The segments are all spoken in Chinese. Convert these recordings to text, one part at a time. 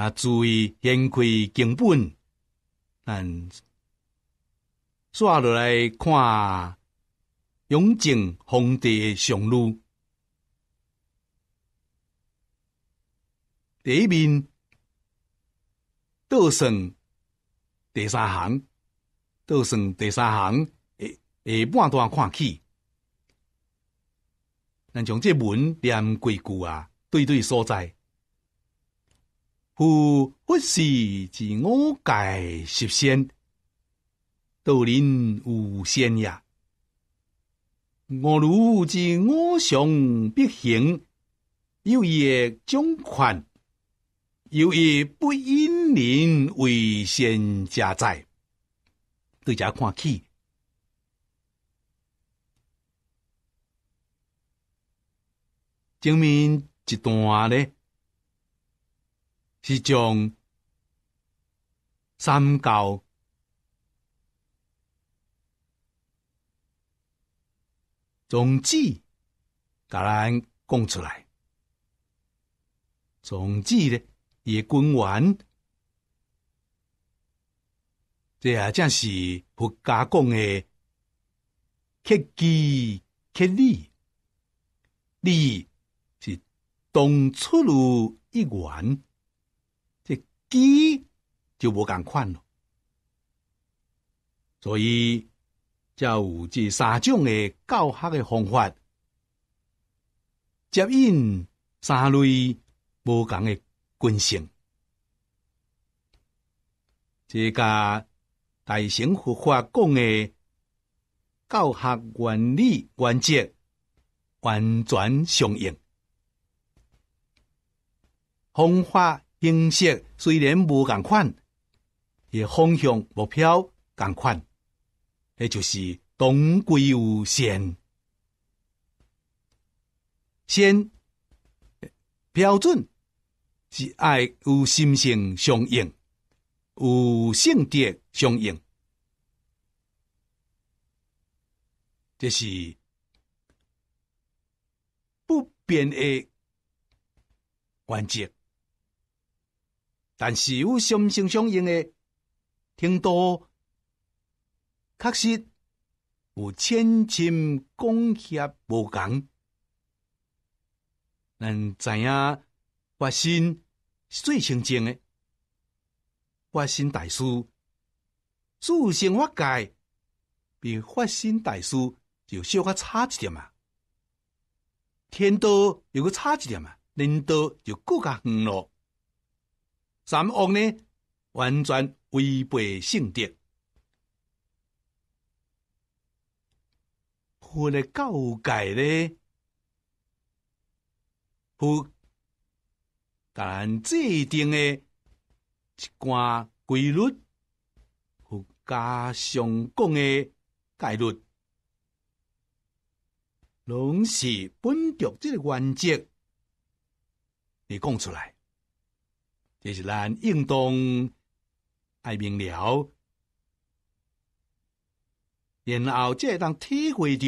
啊！注意，掀开经本。咱刷落来看雍正皇帝的上路。第一面，倒算第三行，倒算第三行下下半段看起。咱从这文念几句啊？对对，所在。夫不是自我改实现，道人无仙呀。我如今我想必行，有也将款，有也不因人为先加在。对家看起，证明一段呢？是将三教，总甲咱供出来。总之呢，也根完。这啊，正是佛家讲的“克己克利”，利是当出入一元。第就无共款咯。所以就这三种的教学诶方法，接引三类不同诶个性，这甲大成佛法讲诶教学原理原则完全相应，方法。形式虽然无共款，也方向目标共款，那就是同归无限。先标准是爱有心性相应，有性德相应，这是不变的关则。但是有心心相应的，天多确实有千金贡协无共。咱知影发心是最清净的。发心大师自性化解，比发心大师就稍较差一点嘛。天道有个差一点嘛，人道就更加远了。三恶呢，完全违背圣德。佛的教诫呢？甲咱制定的关规律，佛加上讲的戒律，拢是本着即个原则，你讲出来。这是咱应当爱明了，然后才会当体会到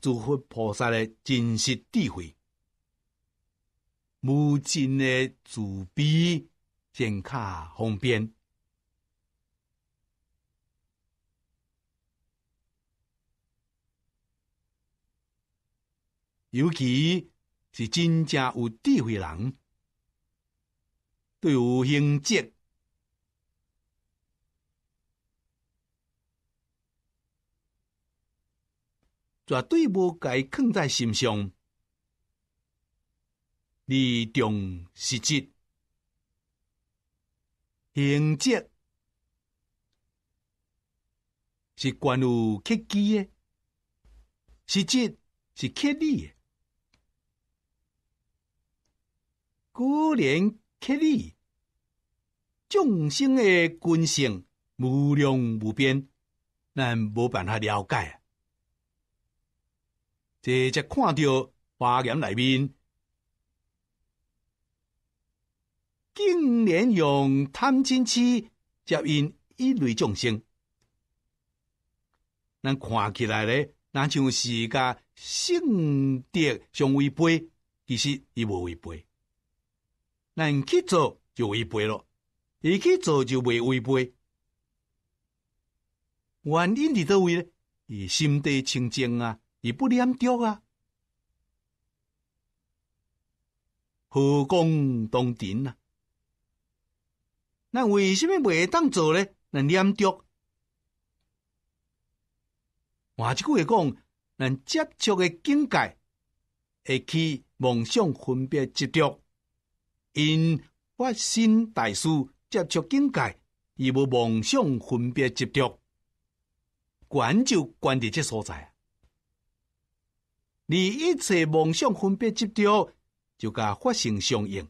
诸佛菩萨的真实智慧、无尽的慈悲、健康方便。尤其是真正有智慧人。有形质，绝对无该藏在心上。理重实质，形迹是关于科机的，实质是科技。果然，科力，众生的根性无量无边，咱没办法了解。这才看到华严内面，竟然用贪嗔痴接引一类众生，咱看起来呢，那就是个圣德相违背，其实伊无违背。咱去做就违背了。伊去做就袂违背，原因伫倒位咧？伊心地清净啊，伊不念着啊，何公当真啊？那为什么袂当做咧？难念着？换一句话讲，咱接触的境界，会去梦想分别执着，因发心大疏。接触境界，伊无妄想分别执着，关就关伫即所在。而一切妄想分别执着，就甲法性相应。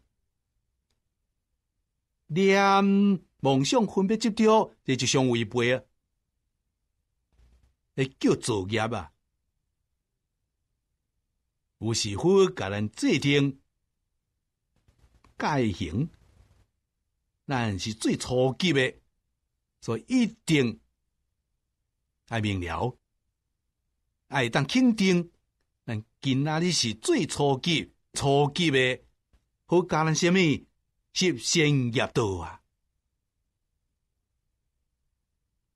连妄想分别执着，这就相违背啊！诶，叫作业啊！有时分甲咱制定，界行。咱是最初级的，所以一定爱明了，爱当肯定。但今仔日是最初级、初级的？好教人什么？是先业道啊？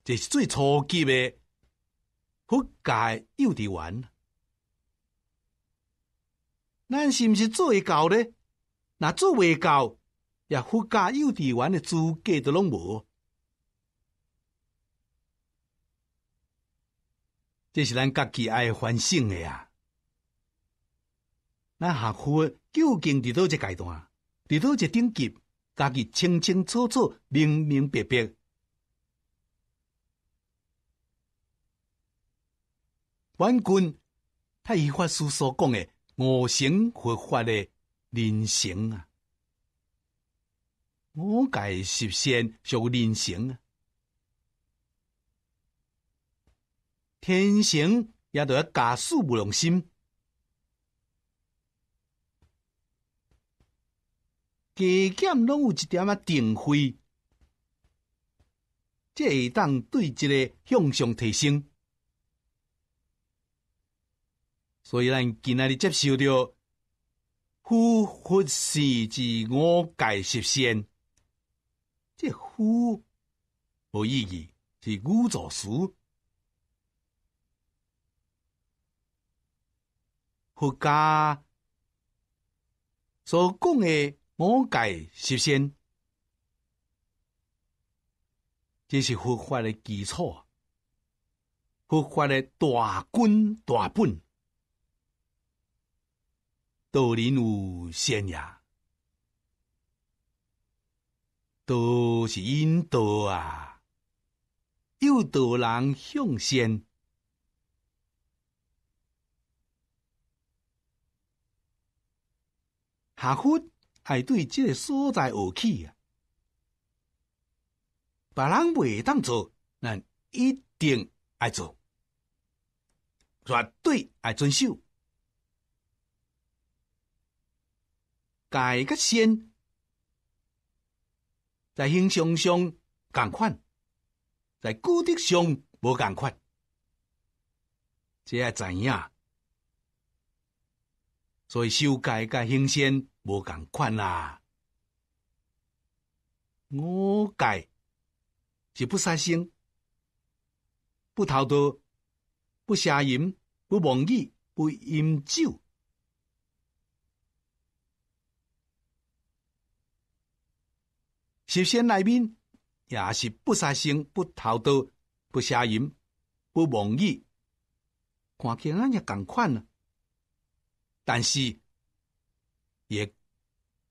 这是最初级的，和家幼稚园。咱是不是做会到呢？那做未到？也附加幼稚园的资格都拢无，这是咱家己爱反省的啊！咱学佛究竟伫倒一阶段，伫倒一等级，家己清清楚楚、明明白白。晚君，他依法师所讲的五行佛法的人生啊。我界实现属人天啊。天性也著要加数不用，心，加减拢有一点啊定慧，这会当对一个向上提升。所以咱今仔日接受着，夫佛是之我界实现。这呼无意义，是苦作死。佛家所讲的“五戒十善”，这是佛法的基础，佛法的大根大本，道理有显呀。都是因道啊，有道人向善。下忽还对这个所在有起啊，别人未当做，那一定爱做，绝对爱遵守，改个先。在形象上共款，在骨德上无共款，这知影，所以修改甲新鲜无共款啦。五戒是不杀生、不偷盗、不杀淫、不妄语、不饮酒。实现内面也是不杀生、不偷盗、不杀淫、不妄语，看起来也咁款啊。但是也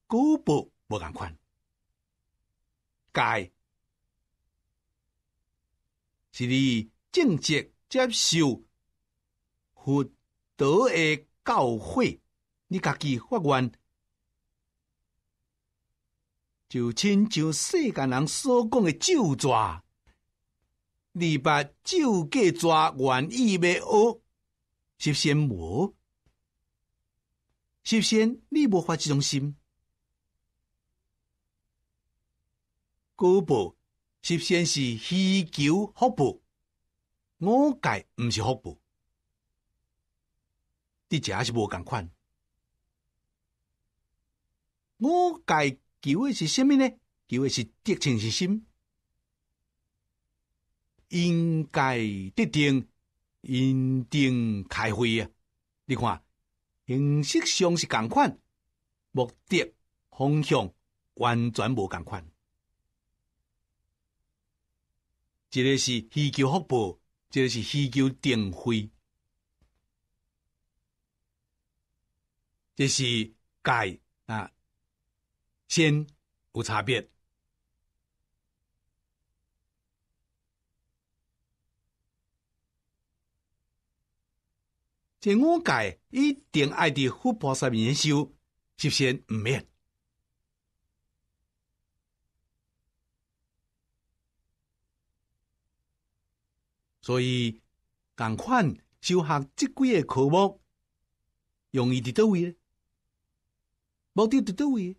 高不冇咁宽，该是你正直接受佛德的教诲，你家己法官。就亲像世间人所讲的旧抓，你把旧个抓愿意要学，是先无？首先你无法这种心，古布首先是需求福布，我改不是福布，你这是无共款，我改。求的是什么呢？求的是德情是心，应该得定，应定开会啊！你看，形式上是共款，目的方向完全无共款。一个是需求发一个是需求定会，这是改啊。先无差别，这五界一定爱的富菩萨念修，即先毋免。所以共款修学即几个科目，容易伫到位咧，目的伫到位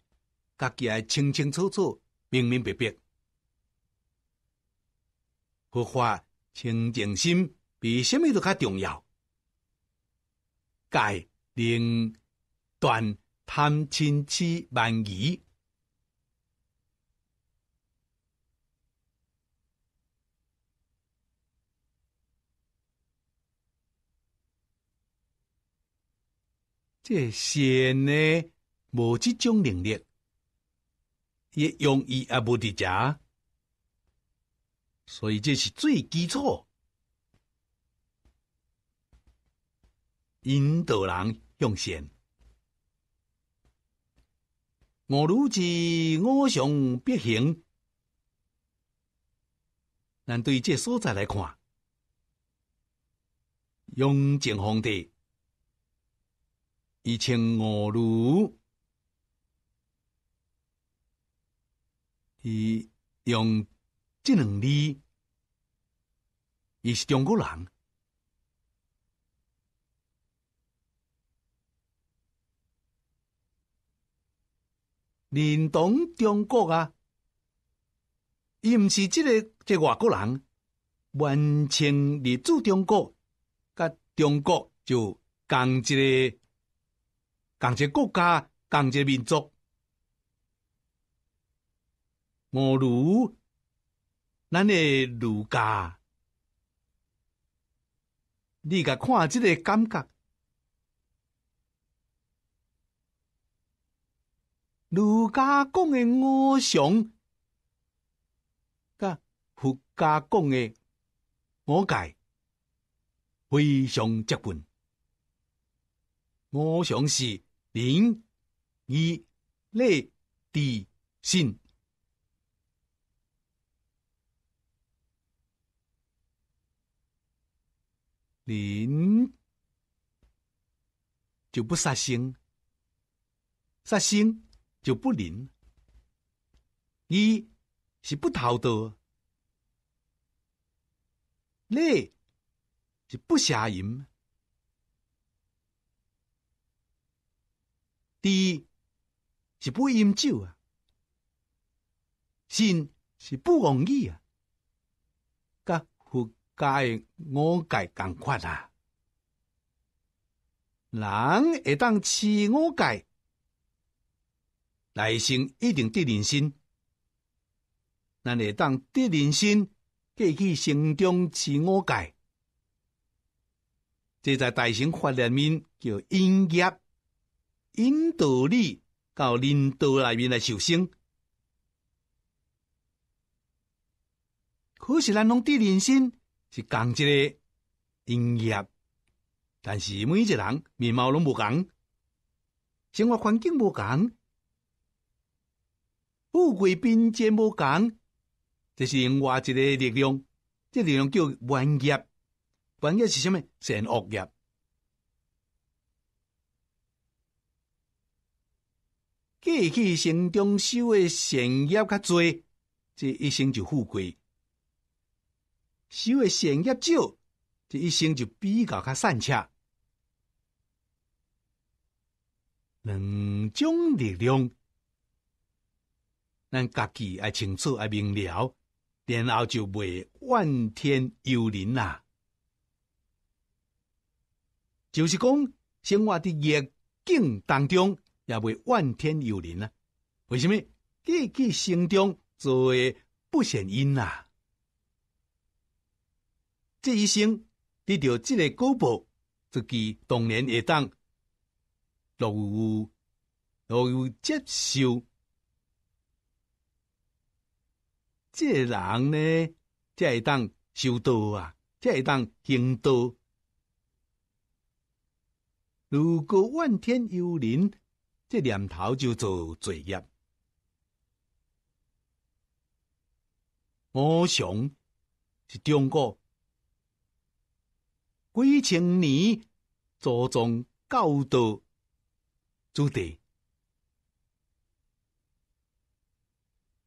家己爱清清楚楚、明明白白，佛法清净心比什么都较重要，戒能断贪嗔痴万疑，这些呢无即种能力。也容易而无伫遮，所以这是最基础。引导人用善，我如之我想必行。但对这所在来看，用正皇帝，一千五如。伊用即两字，伊是中国人，认同中国啊？伊毋是即个，这外国人完全立足中国，甲中国就共一个，共一个国家，共一个民族。我如咱的儒家，你甲看即个感觉，儒家讲的五常，甲佛家讲的五戒，非常接近。五常是仁义礼智信。灵就不杀生，杀生就不灵；一是不偷盗，累是不杀人，一是不饮酒啊，信是不容易啊。改我改更快啦！人会当饲我改，大行一定得人心。咱会当得人心，过去心中饲我改。这在大行法里面叫因业、因道理，到领导里面来修行。可是，咱拢得人心。是讲一个营业，但是每一个人面貌拢无讲，生活环境无讲，富贵贫贱无讲，这是另外一个力量。这力量叫官业，官业是什么？善恶业。过去生中修的善业较多，这一生就富贵。修的善业少，这一生就比较较善恰。两种力量，咱家己爱清楚爱明了，然后就袂怨天尤人啦。就是讲，生活伫逆境当中，也袂怨天尤人啊。为什么？极行动，中做不善因啦。这一生得到这个果报，自己当然也当乐于乐于接受。这人呢，这当修道啊，这当行道。如果怨天尤人，这念头就做罪业。梦想是中国。几千年祖宗教导子弟，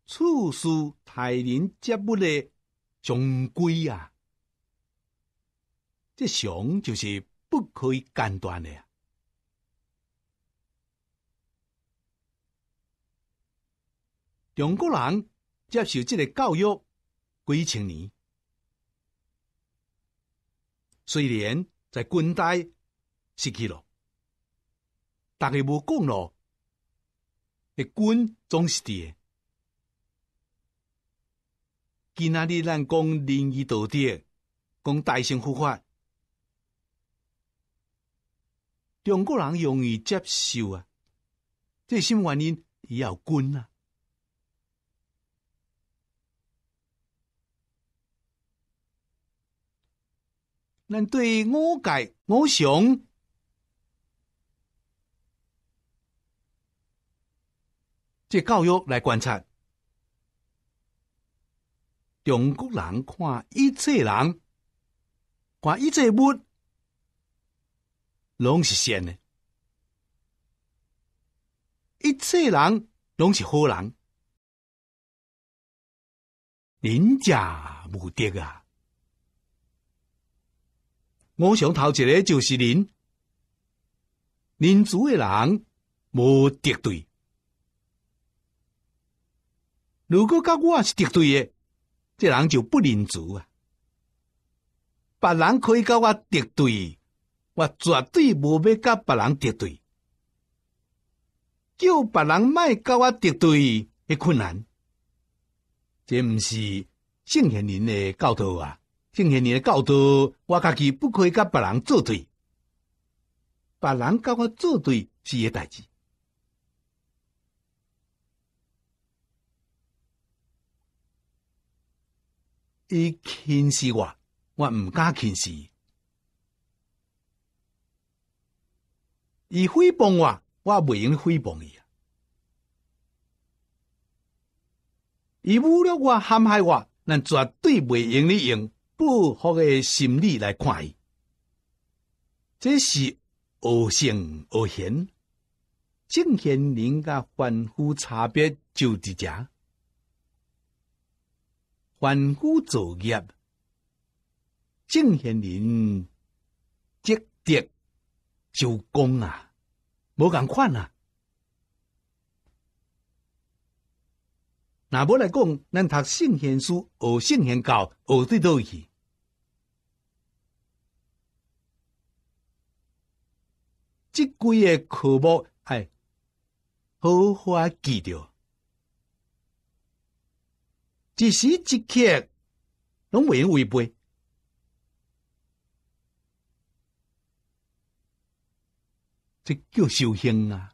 处事大人接不的常规啊，这常就是不可以间断的。呀、中国人接受这个教育，几千年。虽然在军代失去了，大家无讲咯，诶，军总是诶。今仔日咱讲仁义道德，讲大乘佛法，中国人容易接受啊。这是什么原因？要军啊。咱对我界，我想，借教育来观察，中国人看一切人，看一切物，拢是善的；一切人拢是好人，人家无敌啊！我想头一个，就是您，您族的人无敌对。如果甲我是敌对的，这人就不民族啊。别人可以甲我敌对，我绝对无要甲别人敌对。叫别人卖甲我敌对，的困难。这毋是圣贤人的教导啊。敬献你的教导，我家己不可以甲别人作对，别人甲我作对是个代志。伊轻视我，我毋敢轻视；伊诽谤我，我袂用诽谤伊；伊侮辱我、陷害我，咱绝对袂用你用。不服的心理来看，这是恶性恶贤，正贤人甲凡夫差别就伫遮。凡夫作业，正贤人积德就功啊，无共款啊。那我来讲，咱读圣贤书，学圣贤教，学得多去。这几个科目，哎，好好记着。一时一刻，拢未用违背，这叫修行啊！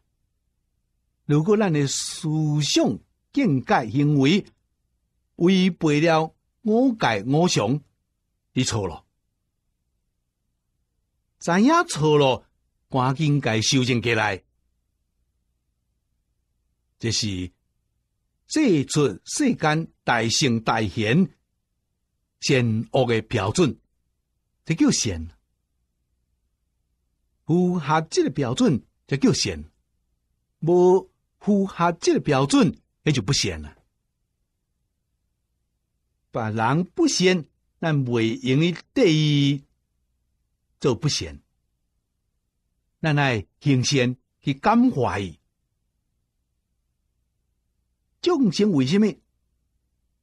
如果咱的思想，境界行为违背了五界五常，你错了。怎样错了？赶紧该修正过来。这是这出世间大圣大贤善恶的标准，这叫善。符合这个标准，这叫善；无符合这个标准。那就不贤了。把人不贤，但为用为对于做不贤，那乃行善去感怀。众生为什么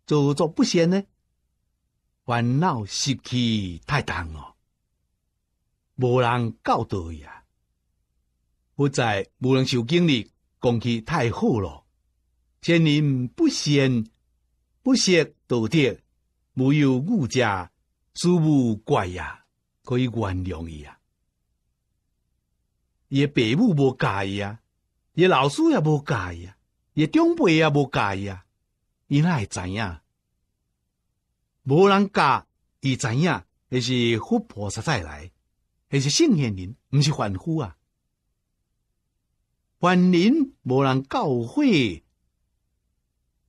做作不贤呢？烦恼习气太重了，无人教导呀。或在无人受经历，讲起太好了。仙人不贤，不识道德，没有物质，祖母怪呀，可以原谅伊呀。伊爸母无教伊啊，伊老师也无教伊啊，伊长辈也无教伊啊。伊哪会知影？无人教，伊知影，迄是佛菩萨再来，迄是圣贤人，毋是凡夫啊。凡人无人教诲。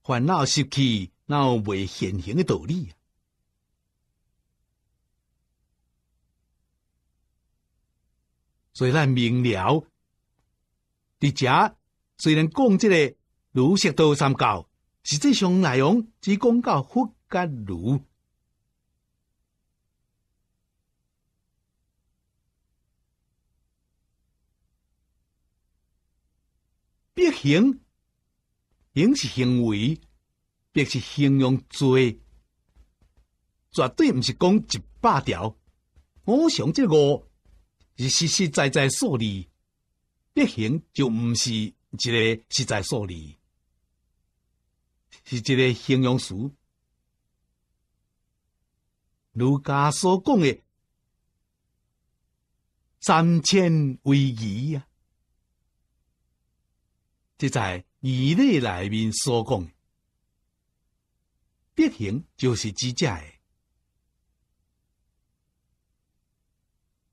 烦恼失去，那有未现行的道理呀？所以咱明了，伫遮虽然讲这个儒释道三教，实际上内容只讲到佛家儒，必行影是行为，便是形容罪，绝对唔是讲一百条。我想这个是实实在在数字，必行就唔是一个实在数字，是一个形容词。儒家所讲的三千为宜呀，即在。以礼内面所讲，必行就是即只诶，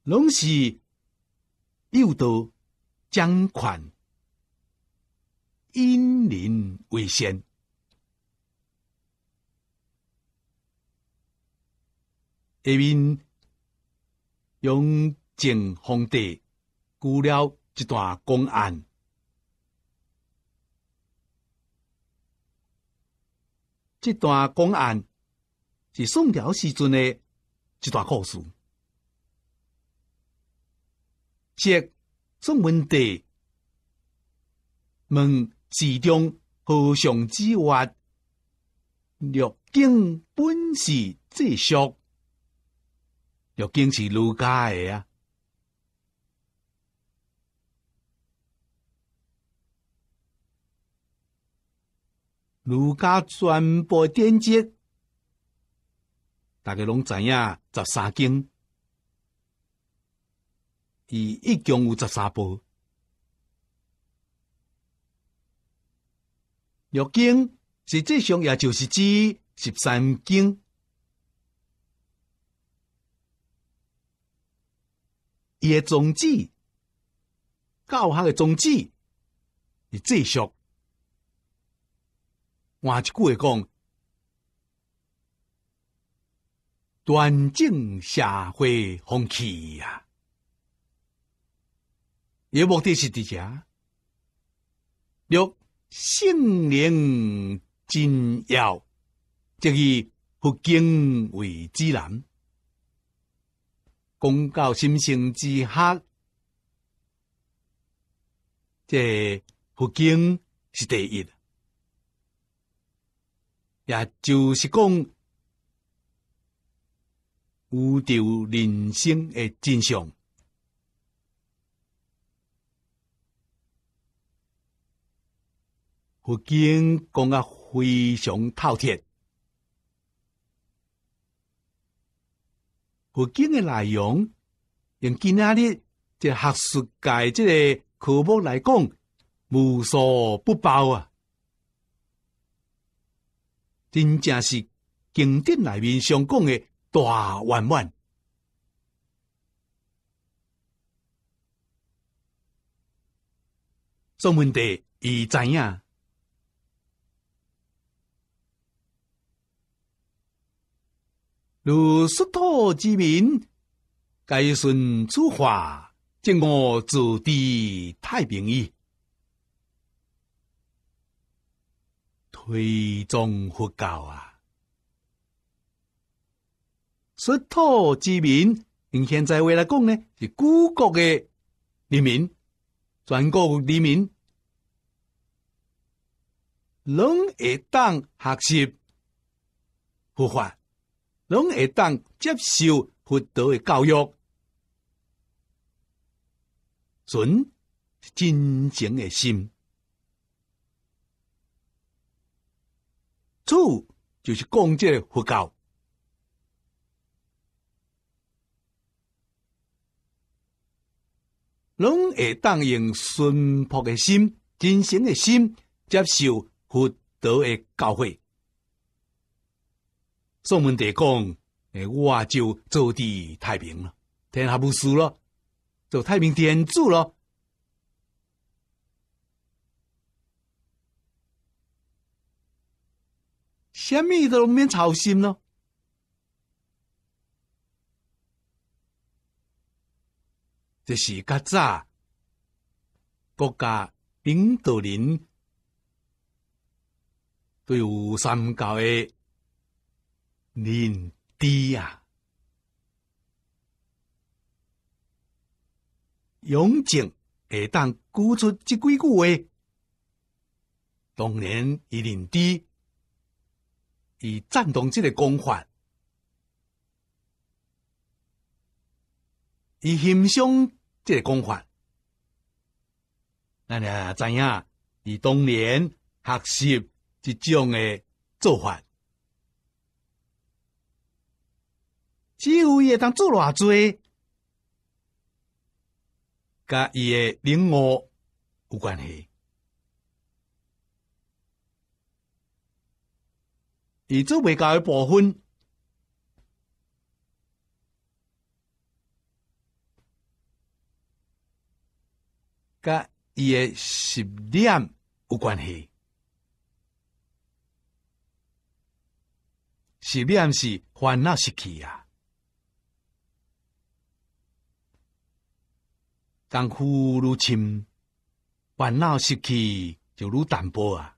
拢是诱导将款，因人为先。下面用正方地，过了一段公案。这段公案是宋朝时阵的一段故事，即宋文帝问始中和尚之话，六经本是最说，六经是儒家的啊。儒家传播典籍，大家拢知影十三经，伊一共有十三部。六经实际上也就是指十三经，伊的宗旨，教学的宗旨，是继续换一句话讲，端正社会风气呀。目的，是第几六性灵真要，即以佛经为指南，公告心性之学，这佛经是第一也就是讲，有着人生的真相。佛经讲啊，非常透彻。佛经的内容，用今天的这学术界这个科目来讲，无所不包啊。真正是经典内面上讲的大圆满。宋文帝伊知影，如释土之民，该顺此法，尽我自地太平意。推广佛教啊！出土之民，用现在为来讲呢，是古国嘅人民，全国人民，拢会当学习佛法，拢会当接受佛陀嘅教育，存真正嘅心。主就是恭敬佛教，拢会当用纯朴嘅心、真诚嘅心接受佛陀嘅教诲。宋文帝讲：“诶，我就做地太平了，天下无事了，做太平天主了。”什么都唔免操心咯，这是较早国家领导人对有三教的认知啊，杨靖会当鼓出即几句话：，当然一认知。以赞同这个讲法，以欣赏这个讲法，咱你知影，伊当年学习这种的做法，只有会当做偌济，甲伊的领悟有关系。而做为噶一部分，甲伊诶习练有关系。习练是烦恼习气啊，功夫如深，烦恼习气就如淡薄啊。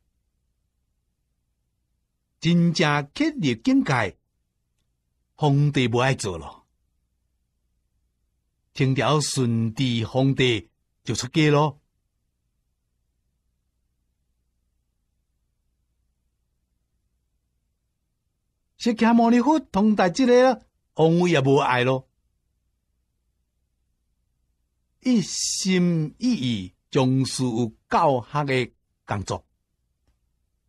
真正克入境界，皇帝不爱做了，清朝顺治皇帝就出家咯。释迦牟尼佛同台之个了，皇帝也无爱咯，一心一意从事教学的工作。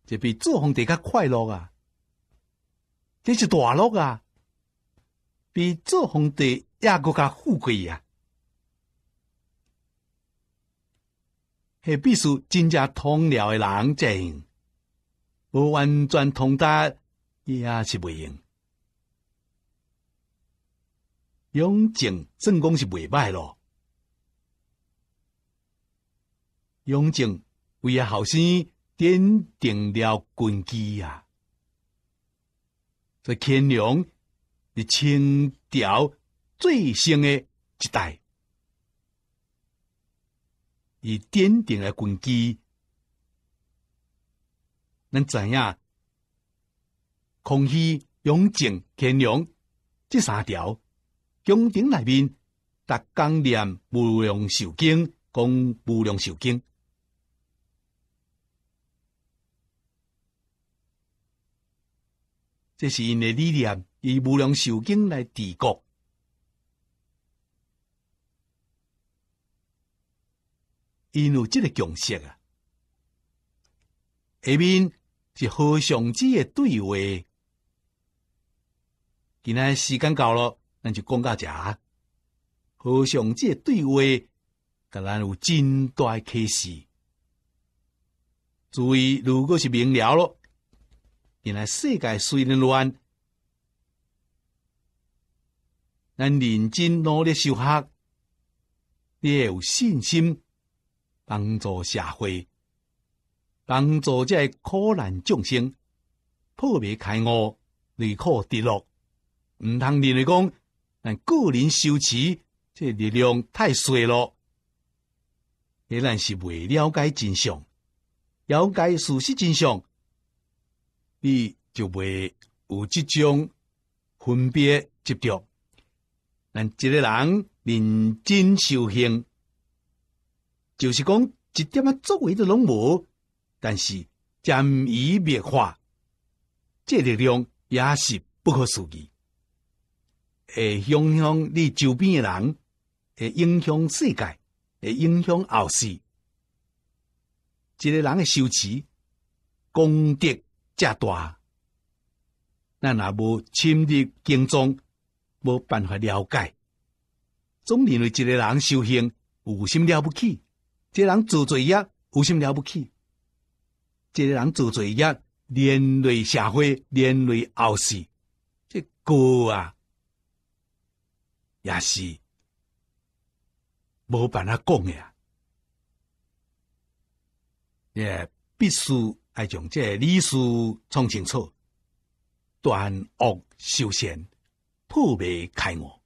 就比做皇帝较快乐啊！这是大乐啊！比做皇帝也更加富贵呀！还必须真正通辽的才行，无完全通达也是袂用。用静正讲是袂败咯。用静为了后生。奠定了根基呀！这乾隆日清、朝最胜的一代，以奠定了根基，能怎样？空气、雍正、乾隆这三条，宫廷内面达纲念无量寿经，讲无量寿经。这是因的理念以无量寿经来抵国，因有这个共识啊，下面是和尚子的对话。今然时间到了，咱就讲到这和尚子的对话，跟咱有大代开始。注意，如果是明了了。原来世界虽然乱，咱认真努力修学，你也有信心帮助社会，帮助这苦难众生破灭开悟，离苦得乐。唔通认为讲，咱个人修持这力量太衰了，迄咱是未了解真相，了解事实真相。你就会有即种分别执着，但一个人认真修行，就是讲一点啊作为都拢无，但是渐以灭化，这力量也是不可思议，会影响你周边的人，会影响世界，会影响后世，一个人的修持功德。遮大，咱也无深入经中，无办法了解。总认为一个人修行有什了不起，一个人做作业有什了不起，一个人做作业连累社会，连累后世，这高啊，也是无办法讲呀，也必须。爱将这历史创清楚，断恶修善，破灭开悟。